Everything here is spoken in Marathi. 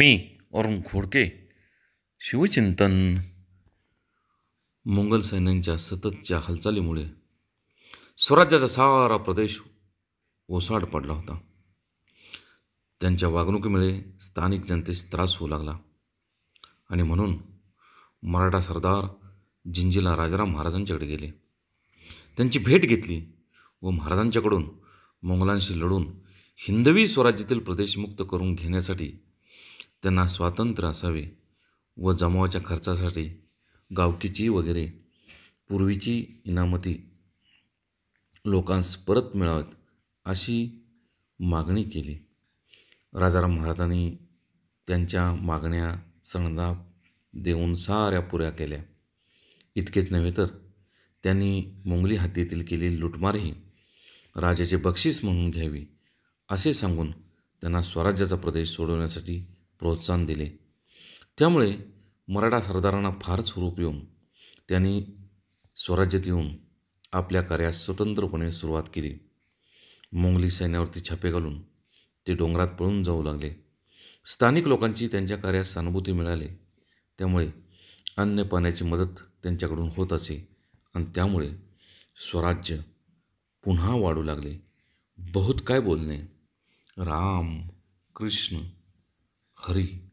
मी अरुण खोडके शिवचिंतन मोंगल सैन्यांच्या सततच्या हालचालीमुळे स्वराज्याचा सारा प्रदेश ओसाड पडला होता त्यांच्या वागणुकीमुळे स्थानिक जनतेस त्रास होऊ लागला आणि म्हणून मराठा सरदार जिंजीला राजाराम महाराजांच्याकडे गेले त्यांची भेट घेतली व महाराजांच्याकडून मोंगलांशी लढून हिंदवी स्वराज्यातील प्रदेश मुक्त करून घेण्यासाठी त्यांना स्वातंत्र्य असावे व जमावाच्या खर्चासाठी गावकीची वगैरे पूर्वीची इनामती लोकांस परत मिळावेत अशी मागणी केली राजाराम महाराजांनी त्यांच्या मागण्या सणदा देऊन साऱ्या पुऱ्या केल्या इतकेच नव्हे तर त्यांनी मुंगली हद्दीतील केलेली लुटमारही राजाचे बक्षीस म्हणून घ्यावी असे सांगून त्यांना स्वराज्याचा प्रदेश सोडवण्यासाठी प्रोत्साहन दिले त्यामुळे मराठा सरदारांना फारच स्वरूप येऊन त्यांनी स्वराज्यात येऊन आपल्या कार्यास स्वतंत्रपणे सुरुवात केली मोंगली सैन्यावरती छापे घालून ते डोंगरात पळून जाऊ लागले स्थानिक लोकांची त्यांच्या कार्यास सहानुभूती मिळाली त्यामुळे अन्य पाण्याची मदत त्यांच्याकडून होत असे आणि त्यामुळे स्वराज्य पुन्हा वाढू लागले बहुत काय बोलणे राम कृष्ण غريب